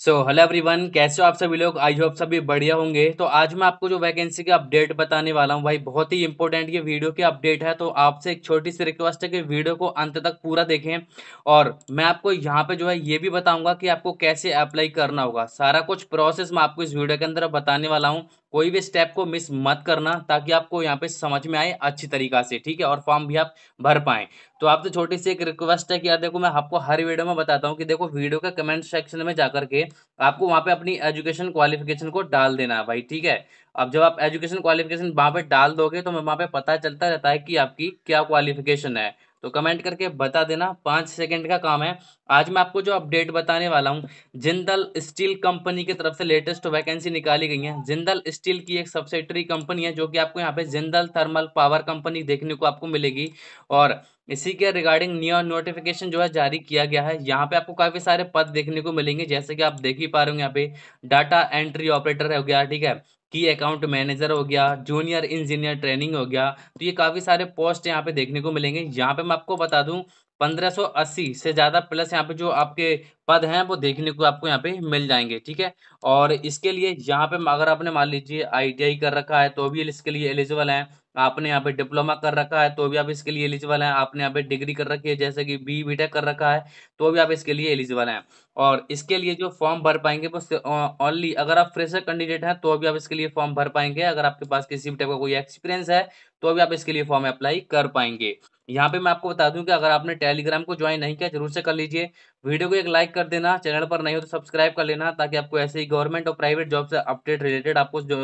so hello everyone कैसे हो आप सभी लोग आई होप सभी बढ़िया होंगे तो आज मैं आपको जो वैकेंसी के अपडेट बताने वाला हूँ भाई बहुत ही इंपॉर्टेंट ये वीडियो की अपडेट है तो आपसे एक छोटी सी रिक्वेस्ट है कि वीडियो को अंत तक पूरा देखें और मैं आपको यहाँ पे जो है ये भी बताऊँगा कि आपको कैसे अप्लाई करना होगा सारा कुछ प्रोसेस मैं आपको इस वीडियो के अंदर बताने वाला हूँ कोई भी स्टेप को मिस मत करना ताकि आपको यहाँ पे समझ में आए अच्छी तरीका से ठीक है और फॉर्म भी आप भर पाएं तो आपसे तो छोटी सी एक रिक्वेस्ट है कि यार देखो मैं आपको हर वीडियो में बताता हूँ कि देखो वीडियो के कमेंट सेक्शन में जाकर के आपको वहाँ पे अपनी एजुकेशन क्वालिफिकेशन को डाल देना है भाई ठीक है अब जब आप एजुकेशन क्वालिफिकेशन वहाँ पे डाल दोगे तो वहाँ पे पता चलता रहता है कि आपकी क्या क्वालिफिकेशन है तो कमेंट करके बता देना पाँच सेकंड का काम है आज मैं आपको जो अपडेट बताने वाला हूँ जिंदल स्टील कंपनी की तरफ से लेटेस्ट वैकेंसी निकाली गई है जिंदल स्टील की एक सब्सिडरी कंपनी है जो कि आपको यहाँ पे जिंदल थर्मल पावर कंपनी देखने को आपको मिलेगी और इसी के रिगार्डिंग न्यू नोटिफिकेशन जो है जारी किया गया है यहाँ पे आपको काफ़ी सारे पद देखने को मिलेंगे जैसे कि आप देख ही पा रहे हो यहाँ पे डाटा एंट्री ऑपरेटर हो गया ठीक है की अकाउंट मैनेजर हो गया जूनियर इंजीनियर ट्रेनिंग हो गया तो ये काफ़ी सारे पोस्ट यहाँ पे देखने को मिलेंगे यहाँ पे मैं आपको बता दूँ 1580 से ज़्यादा प्लस यहाँ पे जो आपके पद हैं वो देखने को आपको यहाँ पे मिल जाएंगे ठीक है और इसके लिए यहाँ पे अगर आपने मान लीजिए आई कर रखा है तो भी इसके लिए एलिजिबल हैं आपने यहाँ पे डिप्लोमा कर रखा है तो भी आप इसके लिए एलिजिबल हैं आपने यहाँ पे डिग्री कर रखी है जैसे कि बी बी कर रखा है तो भी आप इसके लिए एलिजिबल हैं और इसके लिए जो फॉर्म भर पाएंगे वो ओनली अगर आप फ्रेशर कैंडिडेट हैं तो भी आप इसके लिए फॉर्म भर पाएंगे अगर आपके पास किसी भी टाइप का कोई एक्सपीरियंस है तो भी आप इसके लिए फॉर्म अप्लाई कर पाएंगे यहाँ पे मैं आपको बता दूं कि अगर आपने टेलीग्राम को ज्वाइन नहीं किया जरूर से कर लीजिए वीडियो को एक लाइक कर देना चैनल पर नहीं हो तो सब्सक्राइब कर लेना ताकि आपको ऐसे ही गवर्नमेंट और प्राइवेट जॉब से अपडेट रिलेटेड आपको जो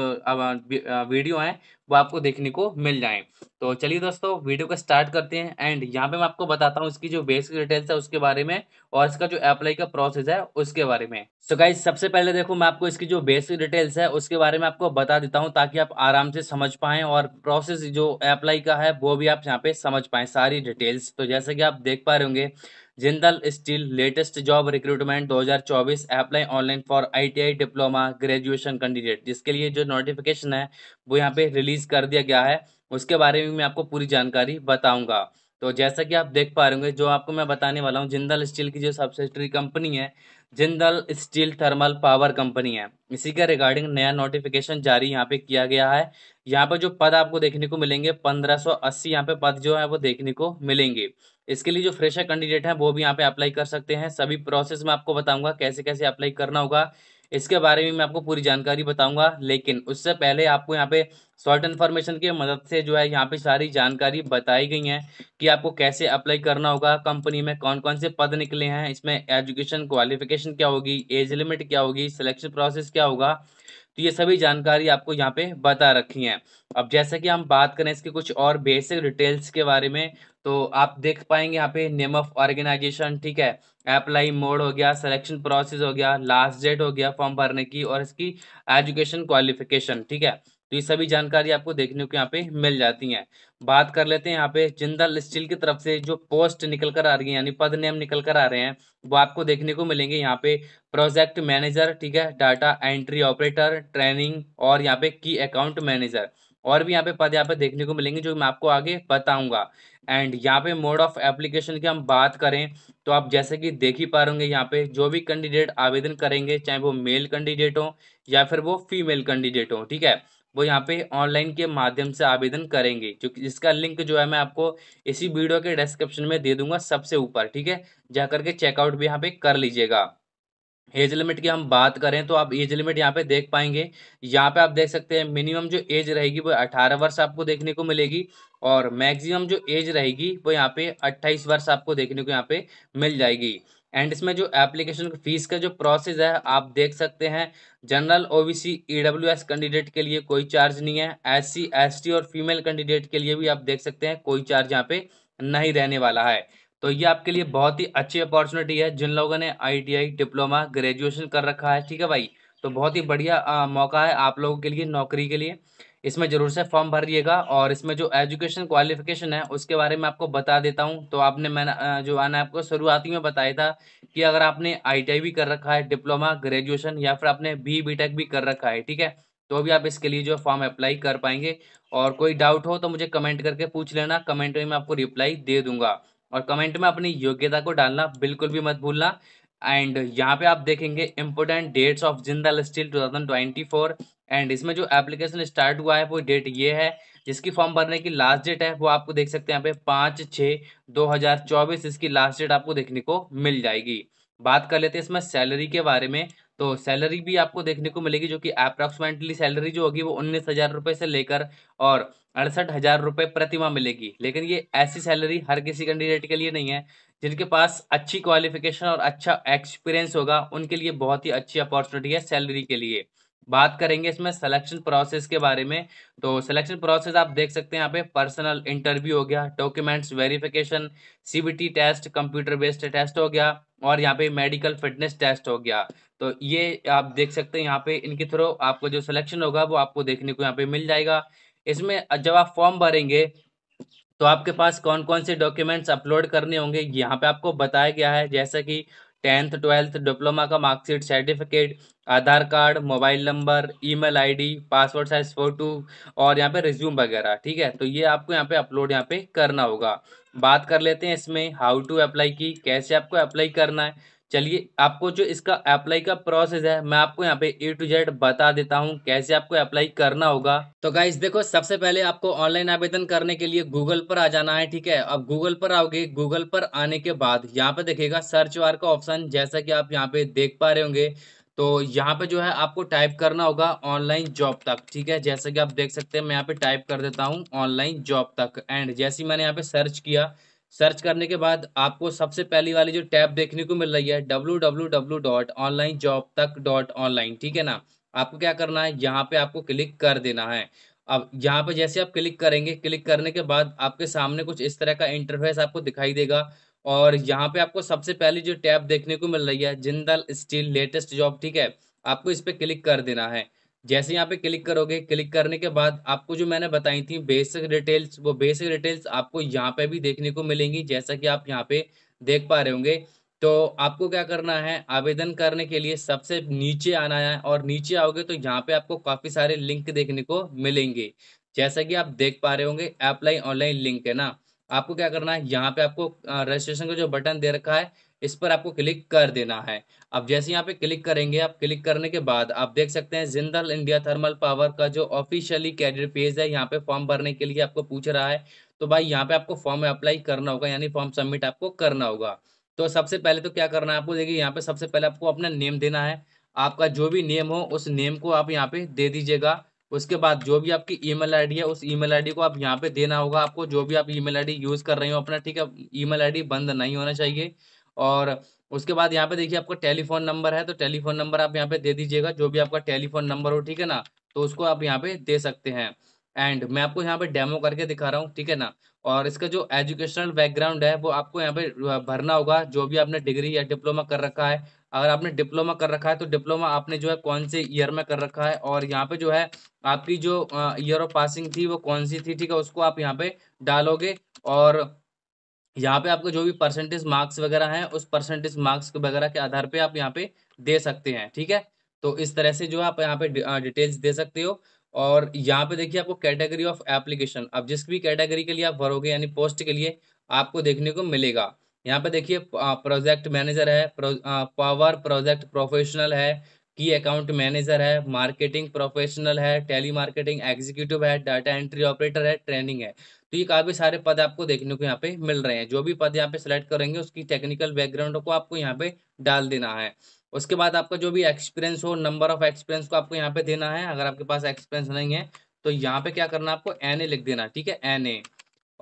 वीडियो हैं वो आपको देखने को मिल जाए तो चलिए दोस्तों वीडियो को स्टार्ट करते हैं एंड यहाँ पे मैं आपको बताता हूँ इसकी जो बेसिक डिटेल्स है उसके बारे में और इसका जो अप्लाई का प्रोसेस है उसके बारे में सो so गाइज सबसे पहले देखो मैं आपको इसकी जो बेसिक डिटेल्स है उसके बारे में आपको बता देता हूँ ताकि आप आराम से समझ पाए और प्रोसेस जो अप्लाई का है वो भी आप यहाँ पे समझ पाए सारी डिटेल्स तो जैसे कि आप देख पा रहे होंगे Jindal steel latest job recruitment 2024 apply online for ITI diploma graduation candidate जिसके लिए जो नोटिफिकेशन है वो यहाँ पे रिलीज कर दिया गया है उसके बारे में मैं आपको पूरी जानकारी बताऊंगा तो जैसा कि आप देख पा रहे होंगे जो आपको मैं बताने वाला हूँ जिंदल स्टील की जो सब्सिडरी कंपनी है Jindal steel thermal power company है इसी के रिगार्डिंग नया नोटिफिकेशन जारी यहाँ पे किया गया है यहाँ पर जो पद आपको देखने को मिलेंगे 1580 सौ यहाँ पे पद जो है वो देखने को मिलेंगे इसके लिए जो फ्रेशर कैंडिडेट हैं वो भी यहाँ पे अप्लाई कर सकते हैं सभी प्रोसेस में आपको बताऊंगा कैसे कैसे अप्लाई करना होगा इसके बारे में मैं आपको पूरी जानकारी बताऊंगा लेकिन उससे पहले आपको यहाँ पे शॉर्ट इन्फॉर्मेशन की मदद से जो है यहाँ पे सारी जानकारी बताई गई है कि आपको कैसे अप्लाई करना होगा कंपनी में कौन कौन से पद निकले हैं इसमें एजुकेशन क्वालिफिकेशन क्या होगी एज लिमिट क्या होगी सिलेक्शन प्रोसेस क्या होगा तो ये सभी जानकारी आपको यहाँ पे बता रखी है अब जैसे कि हम बात करें इसके कुछ और बेसिक डिटेल्स के बारे में तो आप देख पाएंगे यहाँ पे नेम ऑफ ऑर्गेनाइजेशन ठीक है अप्लाई मोड हो गया सिलेक्शन प्रोसेस हो गया लास्ट डेट हो गया फॉर्म भरने की और इसकी एजुकेशन क्वालिफिकेशन ठीक है तो ये सभी जानकारी आपको देखने को यहाँ पे मिल जाती है बात कर लेते हैं यहाँ पे जिंदल स्टील की तरफ से जो पोस्ट निकल कर आ रही है यानी पद नेम निकल कर आ रहे हैं वो आपको देखने को मिलेंगे यहाँ पे प्रोजेक्ट मैनेजर ठीक है डाटा एंट्री ऑपरेटर ट्रेनिंग और यहाँ पे की अकाउंट मैनेजर और भी यहाँ पे पद यहाँ पे देखने को मिलेंगे जो मैं आपको आगे बताऊंगा एंड यहाँ पे मोड ऑफ एप्लीकेशन की हम बात करें तो आप जैसे कि देख ही पा रहे यहाँ पे जो भी कैंडिडेट आवेदन करेंगे चाहे वो मेल कैंडिडेट हो या फिर वो फीमेल कैंडिडेट हो ठीक है वो यहाँ पे ऑनलाइन के माध्यम से आवेदन करेंगे जो जिसका लिंक जो है मैं आपको इसी वीडियो के डिस्क्रिप्शन में दे दूंगा सबसे ऊपर ठीक है जा करके चेकआउट भी यहाँ पे कर लीजिएगा एज लिमिट की हम बात करें तो आप एज लिमिट यहाँ पे देख पाएंगे यहाँ पे आप देख सकते हैं मिनिमम जो एज रहेगी वो 18 वर्ष आपको देखने को मिलेगी और मैक्सिमम जो एज रहेगी वो यहाँ पे 28 वर्ष आपको देखने को यहाँ पे मिल जाएगी एंड इसमें जो एप्लीकेशन फीस का जो प्रोसेस है आप देख सकते हैं जनरल ओबीसी ईडब्ल्यूएस कैंडिडेट के लिए कोई चार्ज नहीं है एससी एसटी और फीमेल कैंडिडेट के लिए भी आप देख सकते हैं कोई चार्ज यहाँ पे नहीं रहने वाला है तो ये आपके लिए बहुत ही अच्छी अपॉर्चुनिटी है जिन लोगों ने आई डिप्लोमा ग्रेजुएशन कर रखा है ठीक है भाई तो बहुत ही बढ़िया मौका है आप लोगों के लिए नौकरी के लिए इसमें ज़रूर से फॉर्म भरिएगा और इसमें जो एजुकेशन क्वालिफिकेशन है उसके बारे में आपको बता देता हूँ तो आपने मैंने जो आना आपको शुरुआती में बताया था कि अगर आपने आई भी कर रखा है डिप्लोमा ग्रेजुएशन या फिर आपने बी बी भी कर रखा है ठीक है तो भी आप इसके लिए जो फॉर्म अप्लाई कर पाएंगे और कोई डाउट हो तो मुझे कमेंट करके पूछ लेना कमेंट में मैं आपको रिप्लाई दे दूंगा और कमेंट में अपनी योग्यता को डालना बिल्कुल भी मत भूलना एंड यहाँ पे आप देखेंगे important dates of Jindal steel 2024 and इसमें जो एप्लीकेशन स्टार्ट हुआ है वो डेट ये है जिसकी फॉर्म भरने की लास्ट डेट है वो आपको देख सकते हैं यहाँ पे पाँच छः दो हज़ार चौबीस इसकी लास्ट डेट आपको देखने को मिल जाएगी बात कर लेते हैं इसमें सैलरी के बारे में तो सैलरी भी आपको देखने को मिलेगी जो कि अप्रॉक्सीमेटली सैलरी जो होगी वो उन्नीस हज़ार रुपये से लेकर और अड़सठ हज़ार रुपये प्रतिमा मिलेगी लेकिन ये ऐसी सैलरी हर किसी कैंडिडेट के लिए नहीं है जिनके पास अच्छी क्वालिफिकेशन और अच्छा एक्सपीरियंस होगा उनके लिए बहुत ही अच्छी अपॉर्चुनिटी है सैलरी के लिए बात करेंगे इसमें सिलेक्शन प्रोसेस के बारे में तो सिलेक्शन प्रोसेस आप देख सकते हैं यहाँ पे पर्सनल इंटरव्यू हो गया documents verification CBT test computer based test हो गया और यहाँ पे मेडिकल फिटनेस टेस्ट हो गया तो ये आप देख सकते हैं यहाँ पे इनके थ्रू आपको जो सिलेक्शन होगा वो आपको देखने को यहाँ पे मिल जाएगा इसमें जब आप फॉर्म भरेंगे तो आपके पास कौन कौन से डॉक्यूमेंट्स अपलोड करने होंगे यहाँ पे आपको बताया गया है जैसा कि टेंथ ट्वेल्थ डिप्लोमा का marksheet certificate Aadhaar card mobile number email ID password size photo और यहाँ पे रिज्यूम वगैरह ठीक है तो ये आपको यहाँ पे अपलोड यहाँ पे करना होगा बात कर लेते हैं इसमें हाउ टू अप्लाई की कैसे आपको अप्लाई करना है चलिए आपको जो इसका अप्लाई का प्रोसेस है मैं आपको यहाँ पे ए टू जेड बता देता हूँ कैसे आपको अप्लाई करना होगा तो गाइस देखो सबसे पहले आपको ऑनलाइन आवेदन करने के लिए गूगल पर आ जाना है ठीक है अब गूगल पर आओगे गूगल पर आने के बाद यहाँ पे देखिएगा सर्च वार का ऑप्शन जैसा कि आप यहाँ पे देख पा रहे होंगे तो यहाँ पे जो है आपको टाइप करना होगा ऑनलाइन जॉब तक ठीक है जैसा कि आप देख सकते हैं मैं यहाँ पे टाइप कर देता हूँ ऑनलाइन जॉब तक एंड जैसे मैंने यहाँ पे सर्च किया सर्च करने के बाद आपको सबसे पहली वाली जो टैब देखने को मिल रही है W W W dot online job तक डॉट ऑनलाइन ठीक है ना आपको क्या करना है यहाँ पे आपको क्लिक कर देना है अब यहाँ पे जैसे आप क्लिक करेंगे क्लिक करने के बाद आपके सामने कुछ इस तरह का इंटरफेस आपको दिखाई देगा और यहाँ पे आपको सबसे पहली जो टैब देखने को मिल रही है जिंदल स्टील लेटेस्ट जॉब ठीक है आपको इस पर क्लिक कर देना है जैसे यहाँ पे क्लिक करोगे क्लिक करने के बाद आपको जो मैंने बताई थी बेसिक डिटेल्स वो बेसिक डिटेल्स आपको यहाँ पे भी देखने को मिलेंगी जैसा कि आप यहाँ पे देख पा रहे होंगे तो आपको क्या करना है आवेदन करने के लिए सबसे नीचे आना है और नीचे आओगे तो यहाँ पे आपको काफ़ी सारे लिंक देखने को मिलेंगे जैसा कि आप देख पा रहे होंगे अप्लाई ऑनलाइन लिंक है ना आपको क्या करना है यहाँ पे आपको रजिस्ट्रेशन का जो बटन दे रखा है इस पर आपको क्लिक कर देना है अब जैसे यहाँ पे क्लिक करेंगे आप क्लिक करने के बाद आप देख सकते हैं जिंदल इंडिया थर्मल पावर का जो ऑफिशियली कैडेट पेज है यहाँ पे फॉर्म भरने के लिए आपको पूछ रहा है तो भाई यहाँ पे आपको फॉर्म अप्लाई करना होगा यानी फॉर्म सबमिट आपको करना होगा तो सबसे पहले तो क्या करना है आपको देखिए यहाँ पे सबसे पहले आपको अपना नेम देना है आपका जो भी नेम हो उस नेम को आप यहाँ पे दे दीजिएगा उसके बाद जो भी आपकी ईमेल आईडी है उस ईमेल आईडी को आप यहाँ पे देना होगा आपको जो भी आप ईमेल आईडी यूज कर रहे हो अपना ठीक है ईमेल आईडी बंद नहीं होना चाहिए और उसके बाद यहाँ पे देखिए आपका टेलीफोन नंबर है तो टेलीफोन नंबर आप यहाँ पे दे दीजिएगा जो भी आपका टेलीफोन नंबर हो ठीक है ना तो उसको आप यहाँ पे दे सकते हैं एंड मैं आपको यहाँ पे डेमो करके दिखा रहा हूँ ठीक है ना और इसका जो एजुकेशनल बैकग्राउंड है वो आपको यहाँ पे भरना होगा जो भी आपने डिग्री या डिप्लोमा कर रखा है अगर आपने डिप्लोमा कर रखा है तो डिप्लोमा आपने जो है कौन से ईयर में कर रखा है और यहाँ पे जो है आपकी जो ईयर ऑफ पासिंग थी वो कौन सी थी ठीक है उसको आप यहाँ पे डालोगे और यहाँ पे आपको जो भी परसेंटेज मार्क्स वगैरह हैं उस परसेंटेज मार्क्स वगैरह के आधार पे आप यहाँ पे दे सकते हैं ठीक है तो इस तरह से जो है आप यहाँ पे डिटेल्स दे सकते हो और यहाँ पे देखिए आपको कैटेगरी ऑफ एप्लीकेशन अब जिस भी कैटेगरी के लिए आप भरोगे यानी पोस्ट के लिए आपको देखने को मिलेगा यहाँ पे देखिए प्रोजेक्ट मैनेजर है पावर प्रोजेक्ट प्रोफेशनल है की अकाउंट मैनेजर है मार्केटिंग प्रोफेशनल है टेली मार्केटिंग एग्जीक्यूटिव है डाटा एंट्री ऑपरेटर है ट्रेनिंग है तो ये काफ़ी सारे पद आपको देखने को यहाँ पे मिल रहे हैं जो भी पद यहाँ पे सिलेक्ट करेंगे उसकी टेक्निकल बैकग्राउंड को आपको यहाँ पे डाल देना है उसके बाद आपका जो भी एक्सपीरियंस हो नंबर ऑफ एक्सपीरियंस को आपको यहाँ पे देना है अगर आपके पास एक्सपीरियंस नहीं है तो यहाँ पे क्या करना आपको एन लिख देना ठीक है एन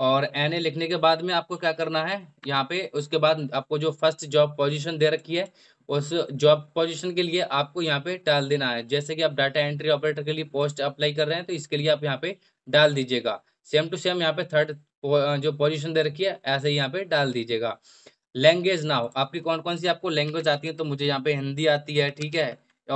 और एन लिखने के बाद में आपको क्या करना है यहाँ पे उसके बाद आपको जो फर्स्ट जॉब पोजीशन दे रखी है उस जॉब पोजीशन के लिए आपको यहाँ पे डाल देना है जैसे कि आप डाटा एंट्री ऑपरेटर के लिए पोस्ट अप्लाई कर रहे हैं तो इसके लिए आप यहाँ पे डाल दीजिएगा सेम टू सेम यहाँ पे थर्ड जो पोजीशन दे रखी है ऐसे ही यहाँ पे डाल दीजिएगा लैंग्वेज नाउ आपकी कौन कौन सी आपको लैंग्वेज आती है तो मुझे यहाँ पे हिंदी आती है ठीक है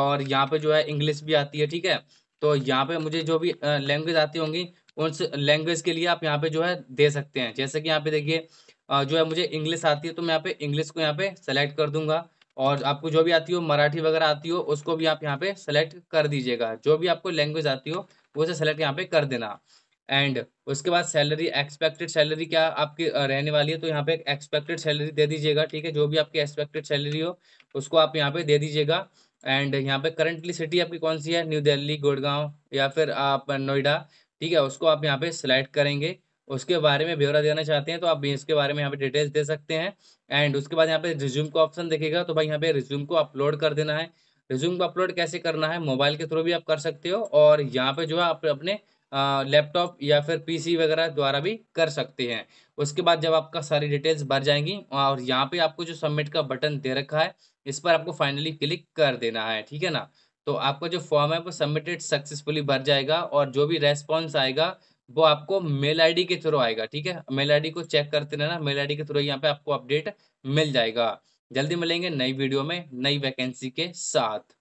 और यहाँ पे जो है इंग्लिश भी आती है ठीक है तो यहाँ पे मुझे जो भी लैंग्वेज आती होंगी उस लैंग्वेज के लिए आप यहाँ पे जो है दे सकते हैं जैसे कि यहाँ पे देखिए जो है मुझे इंग्लिश आती है तो मैं यहाँ पे इंग्लिश को यहाँ पे सेलेक्ट कर दूंगा और आपको जो भी आती हो मराठी वगैरह आती हो उसको भी आप यहाँ पे सेलेक्ट कर दीजिएगा जो भी आपको लैंग्वेज आती हो वो उसे सेलेक्ट यहाँ पे कर देना एंड उसके बाद सैलरी एक्सपेक्टेड सैलरी क्या आपकी रहने वाली है तो यहाँ पे एक्सपेक्टेड सैलरी दे दीजिएगा ठीक है जो भी आपकी एक्सपेक्टेड सैलरी हो उसको आप यहाँ पे दे दीजिएगा एंड यहाँ पे करंटली सिटी आपकी कौन सी है न्यू दिल्ली गुड़गांव या फिर आप नोएडा ठीक है उसको आप यहाँ पे सिलेक्ट करेंगे उसके बारे में ब्यौरा देना चाहते हैं तो आप इसके बारे में यहाँ पे डिटेल्स दे सकते हैं एंड उसके बाद यहाँ पे रिज्यूम का ऑप्शन देखेगा तो भाई यहाँ पे रिज्यूम को अपलोड कर देना है रिज्यूम को अपलोड कैसे करना है मोबाइल के थ्रू भी आप कर सकते हो और यहाँ पे जो है आप अपने लैपटॉप या फिर पीसी वगैरह द्वारा भी कर सकते हैं उसके बाद जब आपका सारी डिटेल्स भर जाएंगी और यहाँ पे आपको जो सबमिट का बटन दे रखा है इस पर आपको फाइनली क्लिक कर देना है ठीक है ना तो आपका जो फॉर्म है वो सबमिटेड सक्सेसफुली भर जाएगा और जो भी रेस्पॉन्स आएगा वो आपको मेल आईडी के थ्रू आएगा ठीक है मेल आईडी को चेक करते रहना मेल आईडी के थ्रू यहाँ पे आपको अपडेट मिल जाएगा जल्दी मिलेंगे नई वीडियो में नई वैकेंसी के साथ